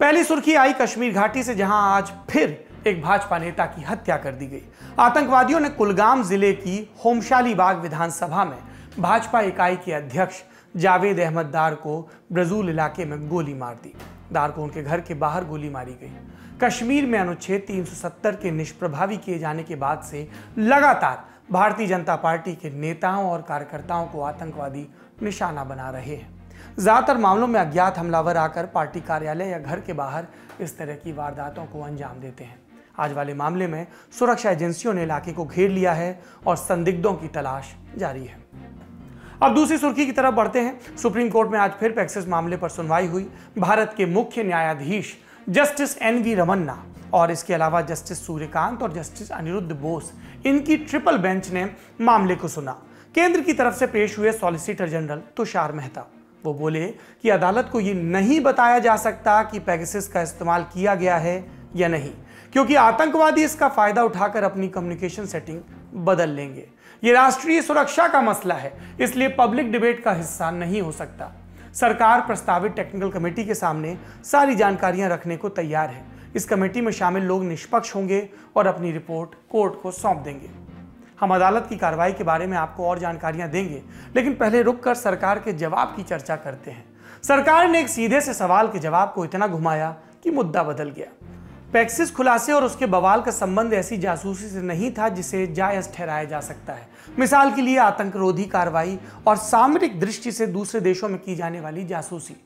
पहली सुर्खी आई कश्मीर घाटी से जहां आज फिर एक भाजपा नेता की हत्या कर दी गई आतंकवादियों ने कुलगाम जिले की होमशाली बाग विधानसभा में भाजपा इकाई के अध्यक्ष जावेद अहमद दार को ब्रजूल इलाके में गोली मार दी दार को उनके घर के बाहर गोली मारी गई कश्मीर में अनुच्छेद 370 के निष्प्रभावी किए जाने के बाद से लगातार भारतीय जनता पार्टी के नेताओं और कार्यकर्ताओं को आतंकवादी निशाना बना रहे हैं ज़्यादातर मामलों में अज्ञात हमलावर आकर पार्टी कार्यालय या घर के बाहर इस तरह की वारदातों को अंजाम देते हैं आज वाले मामले में सुरक्षा एजेंसियों ने इलाके को घेर लिया है और संदिग्धों की तलाश जारी है अब दूसरी सुर्खी की तरफ बढ़ते हैं सुप्रीम कोर्ट में आज फिर पैक्सेस मामले पर सुनवाई हुई भारत के मुख्य न्यायाधीश जस्टिस एन वी रमन्ना और इसके अलावा जस्टिस सूर्यकांत और जस्टिस अनिरुद्ध बोस इनकी ट्रिपल बेंच ने मामले को सुना केंद्र की तरफ से पेश हुए सॉलिसिटर जनरल तुषार मेहता वो बोले कि अदालत को ये नहीं बताया जा सकता कि पैगसिस का इस्तेमाल किया गया है या नहीं क्योंकि आतंकवादी इसका फायदा उठाकर अपनी कम्युनिकेशन सेटिंग बदल लेंगे ये राष्ट्रीय सुरक्षा का मसला है इसलिए पब्लिक डिबेट का हिस्सा नहीं हो सकता सरकार प्रस्तावित टेक्निकल कमेटी के सामने सारी जानकारियां रखने को तैयार है इस कमेटी में शामिल लोग निष्पक्ष होंगे और अपनी रिपोर्ट कोर्ट को सौंप देंगे हम अदालत की कार्रवाई के बारे में आपको और जानकारियां देंगे लेकिन पहले रुक कर सरकार के जवाब की चर्चा करते हैं सरकार ने एक सीधे से सवाल के जवाब को इतना घुमाया कि मुद्दा बदल गया पैक्सिस खुलासे और उसके बवाल का संबंध ऐसी जासूसी से नहीं था जिसे जायज ठहराया जा सकता है मिसाल के लिए आतंकरोधी कार्रवाई और सामरिक दृष्टि से दूसरे देशों में की जाने वाली जासूसी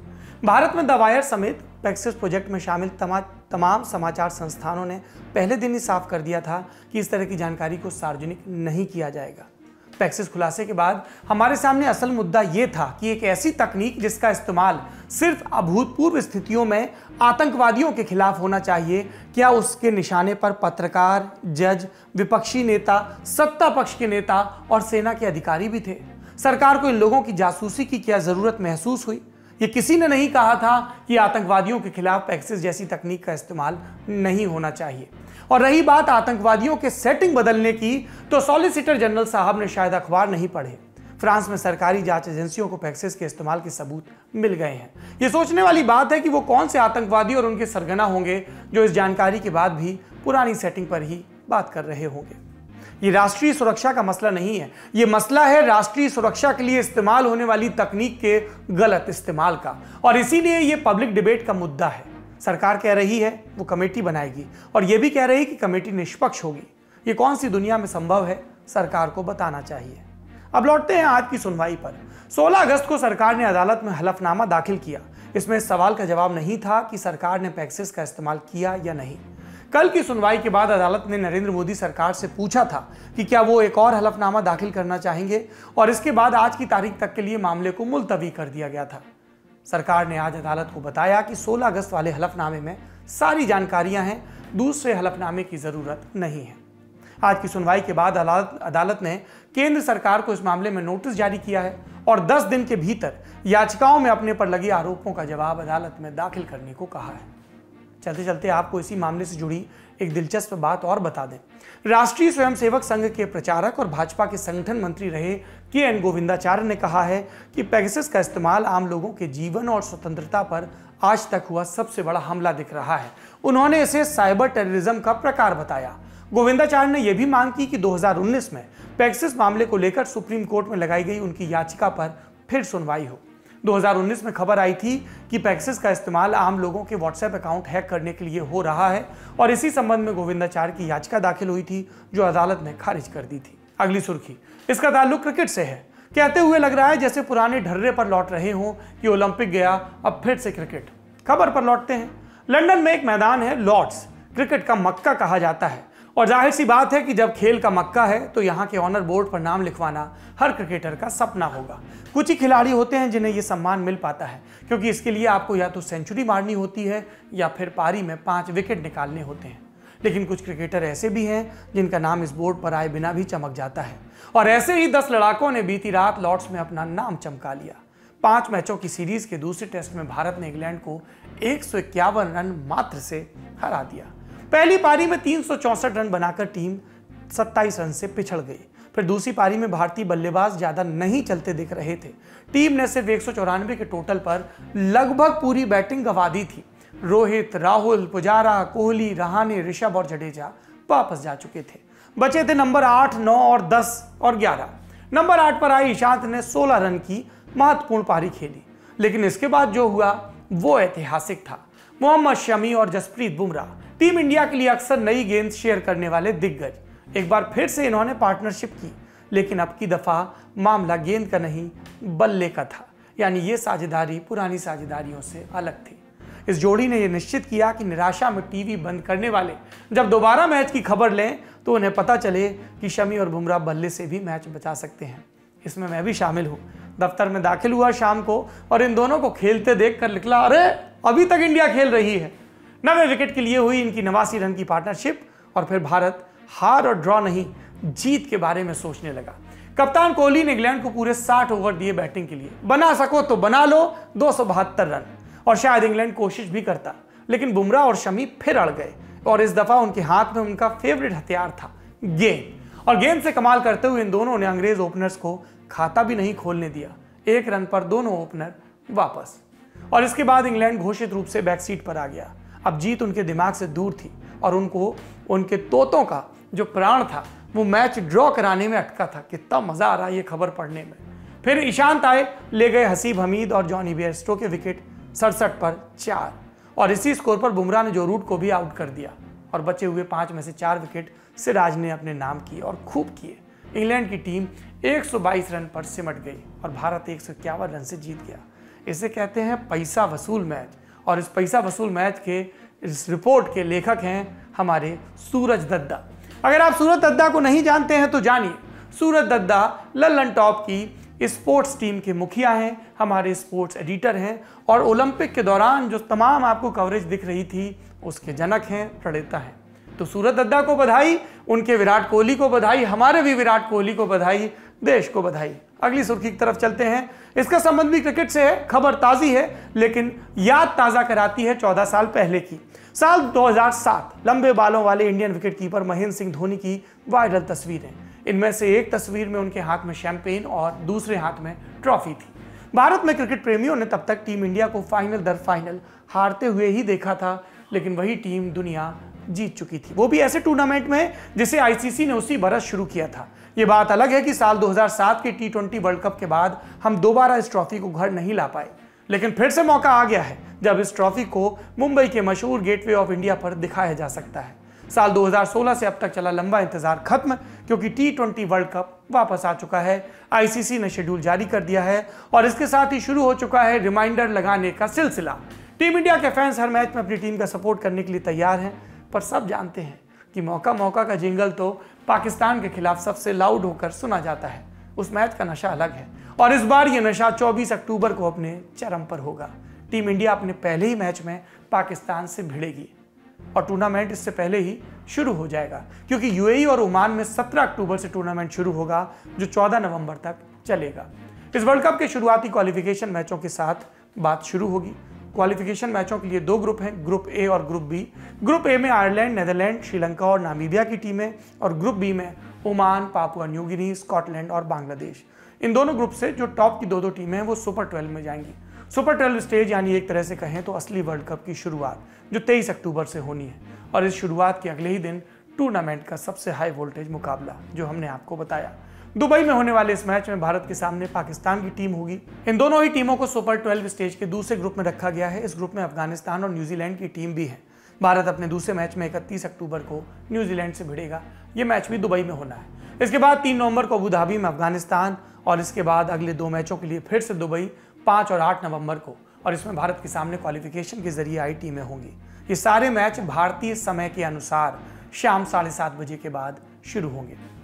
भारत में दवायर समेत पैक्सिस प्रोजेक्ट में शामिल तमा, तमाम समाचार संस्थानों ने पहले दिन ही साफ कर दिया था कि इस तरह की जानकारी को सार्वजनिक नहीं किया जाएगा पैक्सिस खुलासे के बाद हमारे सामने असल मुद्दा ये था कि एक ऐसी तकनीक जिसका इस्तेमाल सिर्फ अभूतपूर्व स्थितियों में आतंकवादियों के खिलाफ होना चाहिए क्या उसके निशाने पर पत्रकार जज विपक्षी नेता सत्ता पक्ष के नेता और सेना के अधिकारी भी थे सरकार को इन लोगों की जासूसी की क्या ज़रूरत महसूस हुई ये किसी ने नहीं कहा था कि आतंकवादियों के खिलाफ पैक्सिस जैसी तकनीक का इस्तेमाल नहीं होना चाहिए और रही बात आतंकवादियों के सेटिंग बदलने की तो सॉलिसिटर जनरल साहब ने शायद अखबार नहीं पढ़े फ्रांस में सरकारी जांच एजेंसियों को पैक्सिस के इस्तेमाल के सबूत मिल गए हैं ये सोचने वाली बात है कि वो कौन से आतंकवादी और उनके सरगना होंगे जो इस जानकारी के बाद भी पुरानी सेटिंग पर ही बात कर रहे होंगे ये राष्ट्रीय सुरक्षा का मसला नहीं है ये मसला है राष्ट्रीय सुरक्षा के लिए इस्तेमाल होने वाली तकनीक के गलत इस्तेमाल का और इसीलिए ये पब्लिक डिबेट का मुद्दा है सरकार कह रही है वो कमेटी बनाएगी और ये भी कह रही है कि कमेटी निष्पक्ष होगी ये कौन सी दुनिया में संभव है सरकार को बताना चाहिए अब लौटते हैं आज की सुनवाई पर 16 अगस्त को सरकार ने अदालत में हलफनामा दाखिल किया इसमें सवाल का जवाब नहीं था कि सरकार ने पैक्सिस का इस्तेमाल किया या नहीं कल की सुनवाई के बाद अदालत ने नरेंद्र मोदी सरकार से पूछा था कि क्या वो एक और हलफनामा दाखिल करना चाहेंगे और इसके बाद आज की तारीख तक के लिए मामले को मुलतवी कर दिया गया था सरकार ने आज अदालत को बताया कि 16 अगस्त वाले हलफनामे में सारी जानकारियां हैं दूसरे हलफनामे की ज़रूरत नहीं है आज की सुनवाई के बाद अदालत अदालत ने केंद्र सरकार को इस मामले में नोटिस जारी किया है और 10 दिन के भीतर याचिकाओं में अपने पर लगे आरोपों का जवाब अदालत में दाखिल करने को कहा है चलते चलते आपको इसी मामले से जुड़ी एक दिलचस्प बात और बता दें राष्ट्रीय स्वयंसेवक संघ के प्रचारक और भाजपा के संगठन मंत्री रहे के एन गोविंदाचार्य ने कहा है कि पैगसिस का इस्तेमाल आम लोगों के जीवन और स्वतंत्रता पर आज तक हुआ सबसे बड़ा हमला दिख रहा है उन्होंने इसे साइबर टेररिज्म का प्रकार बताया गोविंदाचार्य ने यह भी मांग की कि 2019 में पैगसिस मामले को लेकर सुप्रीम कोर्ट में लगाई गई उनकी याचिका पर फिर सुनवाई हो 2019 में खबर आई थी कि पैक्सिस का इस्तेमाल आम लोगों के व्हाट्सएप अकाउंट हैक करने के लिए हो रहा है और इसी संबंध में गोविंदाचार्य की याचिका दाखिल हुई थी जो अदालत ने खारिज कर दी थी अगली सुर्खी इसका ताल्लुक क्रिकेट से है कहते हुए लग रहा है जैसे पुराने ढर्रे पर लौट रहे हों कि ओलंपिक गया अब फिर से क्रिकेट खबर पर लौटते हैं लंदन में एक मैदान है लॉर्ड्स क्रिकेट का मक्का कहा जाता है और जाहिर सी बात है कि जब खेल का मक्का है तो यहाँ के ऑनर बोर्ड पर नाम लिखवाना हर क्रिकेटर का सपना होगा कुछ ही खिलाड़ी होते हैं जिन्हें ये सम्मान मिल पाता है क्योंकि इसके लिए आपको या तो सेंचुरी मारनी होती है या फिर पारी में पाँच विकेट निकालने होते हैं लेकिन कुछ क्रिकेटर ऐसे भी हैं जिनका नाम इस बोर्ड पर आए बिना भी चमक जाता है और ऐसे ही दस लड़ाकों ने बीती रात लॉर्ड्स में अपना नाम चमका लिया पांच मैचों की सीरीज के दूसरे टेस्ट में भारत ने इंग्लैंड को एक रन मात्र से हरा दिया पहली पारी में तीन रन बनाकर टीम 27 रन से पिछड़ गई फिर दूसरी पारी में भारतीय बल्लेबाज ज़्यादा नहीं चलते दिख रहे थे टीम ने सिर्फ एक के टोटल पर लगभग पूरी बैटिंग गंवा दी थी रोहित राहुल पुजारा कोहली रहाने ऋषभ और जडेजा वापस जा चुके थे बचे थे नंबर आठ नौ और दस और ग्यारह नंबर आठ पर आई ईशांत ने सोलह रन की महत्वपूर्ण पारी खेली लेकिन इसके बाद जो हुआ वो ऐतिहासिक था मोहम्मद शमी और जसप्रीत बुमराह टीम इंडिया के लिए अक्सर नई गेंद शेयर करने वाले दिग्गज एक बार फिर से इन्होंने पार्टनरशिप की लेकिन अब की दफ़ा मामला गेंद का नहीं बल्ले का था यानी ये साझेदारी पुरानी साझेदारियों से अलग थी इस जोड़ी ने यह निश्चित किया कि निराशा में टीवी बंद करने वाले जब दोबारा मैच की खबर लें तो उन्हें पता चले कि शमी और बुमराह बल्ले से भी मैच बचा सकते हैं इसमें मैं भी शामिल हूँ दफ्तर में दाखिल हुआ शाम को और इन दोनों को खेलते देख कर निकला अरे अभी तक इंडिया खेल रही है नवे विकेट के लिए हुई इनकी नवासी रन की पार्टनरशिप और फिर भारत हार और ड्रॉ नहीं जीत के बारे में सोचने लगा कप्तान कोहली ने इंग्लैंड को पूरे 60 ओवर दिए बैटिंग के लिए बना सको तो बना लो दो रन और शायद इंग्लैंड कोशिश भी करता लेकिन बुमराह और शमी फिर अड़ गए और इस दफा उनके हाथ में उनका फेवरेट हथियार था गेंद और गेंद से कमाल करते हुए इन दोनों ने अंग्रेज ओपनर्स को खाता भी नहीं खोलने दिया एक रन पर दोनों ओपनर वापस और इसके बाद इंग्लैंड घोषित रूप से बैकसीट पर आ गया अब जीत उनके दिमाग से दूर थी और उनको उनके तोतों का जो प्राण था वो मैच ड्रॉ कराने में अटका था कितना मज़ा आ रहा है ये खबर पढ़ने में फिर ईशांत आए ले गए हसीब हमीद और जॉनी बेयरस्टो के विकेट सड़सठ पर चार और इसी स्कोर पर बुमराह ने जोरूट को भी आउट कर दिया और बचे हुए पाँच में से चार विकेट सिराज ने अपने नाम किए और खूब किए इंग्लैंड की टीम 122 रन पर सिमट गई और भारत एक रन से जीत गया इसे कहते हैं पैसा वसूल मैच और इस पैसा वसूल मैच के इस रिपोर्ट के लेखक हैं हमारे सूरज दद्दा अगर आप सूरज दद्दा को नहीं जानते हैं तो जानिए सूरज दद्दा लल्लन टॉप की स्पोर्ट्स टीम के मुखिया हैं हमारे स्पोर्ट्स एडिटर हैं और ओलंपिक के दौरान जो तमाम आपको कवरेज दिख रही थी उसके जनक हैं प्रणेता हैं तो सूरज दद्दा को बधाई उनके विराट कोहली को बधाई हमारे भी विराट कोहली को बधाई देश को बधाई अगली सुर्खी की तरफ चलते हैं इसका संबंध भी क्रिकेट से है खबर ताज़ी है लेकिन याद ताज़ा कराती है 14 साल पहले की साल 2007 लंबे बालों वाले Indian wicket keeper Mahendra Singh Dhoni की वायरल तस्वीरें इनमें से एक तस्वीर में उनके हाथ में शैंपेन और दूसरे हाथ में ट्रॉफी थी भारत में क्रिकेट प्रेमियों ने तब तक टीम इंडिया को फाइनल दर फाइनल हारते हुए ही देखा था लेकिन वही टीम दुनिया जीत चुकी थी वो भी ऐसे टूर्नामेंट में जिसे आईसीसी ने उसी बरस शुरू किया था ये बात अलग है कि साल 2007 के टी वर्ल्ड कप के बाद हम दोबारा इस ट्रॉफी को घर नहीं ला पाए लेकिन फिर से मौका आ गया है जब इस ट्रॉफी को मुंबई के मशहूर गेटवे ऑफ इंडिया पर दिखाया जा सकता है साल 2016 से अब तक चला लंबा इंतजार खत्म क्योंकि टी वर्ल्ड कप वापस आ चुका है आईसीसी ने शेड्यूल जारी कर दिया है और इसके साथ ही शुरू हो चुका है रिमाइंडर लगाने का सिलसिला टीम इंडिया के फैंस हर मैच में अपनी टीम का सपोर्ट करने के लिए तैयार हैं पर सब जानते हैं कि मौका मौका का जिंगल तो पाकिस्तान के खिलाफ सबसे लाउड होकर सुना जाता है उस मैच का नशा अलग है और इस बार यह नशा 24 अक्टूबर को अपने चरम पर होगा टीम इंडिया अपने पहले ही मैच में पाकिस्तान से भिड़ेगी और टूर्नामेंट इससे पहले ही शुरू हो जाएगा क्योंकि यूएई e और ओमान में 17 अक्टूबर से टूर्नामेंट शुरू होगा जो 14 नवंबर तक चलेगा इस वर्ल्ड कप के शुरुआती क्वालिफिकेशन मैचों के साथ बात शुरू होगी क्वालिफिकेशन मैचों के लिए दो ग्रुप हैं ग्रुप ए और ग्रुप बी ग्रुप ए में आयरलैंड नेदरलैंड श्रीलंका और नामीबिया की टीमें और ग्रुप बी में ओमान पापुआ न्यूगिनी स्कॉटलैंड और बांग्लादेश इन दोनों ग्रुप से जो टॉप की दो दो टीमें हैं वो सुपर ट्वेल्व में जाएंगी सुपर ट्वेल्व स्टेज यानी एक तरह से कहें तो असली वर्ल्ड कप की शुरुआत जो तेईस अक्टूबर से होनी है और इस शुरुआत के अगले ही दिन टूर्नामेंट का सबसे हाई वोल्टेज मुकाबला जो हमने आपको बताया दुबई में होने वाले इस मैच में भारत के सामने पाकिस्तान की टीम होगी इन दोनों ही टीमों को सुपर ट्वेल्व स्टेज के दूसरे ग्रुप में रखा गया है इस ग्रुप में अफगानिस्तान और न्यूजीलैंड की टीम भी है भारत अपने दूसरे मैच में इकतीस अक्टूबर को न्यूजीलैंड से भिड़ेगा ये मैच भी दुबई में होना है इसके बाद तीन नवंबर को अबूधाबी में अफगानिस्तान और इसके बाद अगले दो मैचों के लिए फिर से दुबई पांच और आठ नवंबर को और इसमें भारत के सामने क्वालिफिकेशन के जरिए आई टीमें होंगी ये सारे मैच भारतीय समय के अनुसार शाम साढ़े सात बजे के बाद शुरू होंगे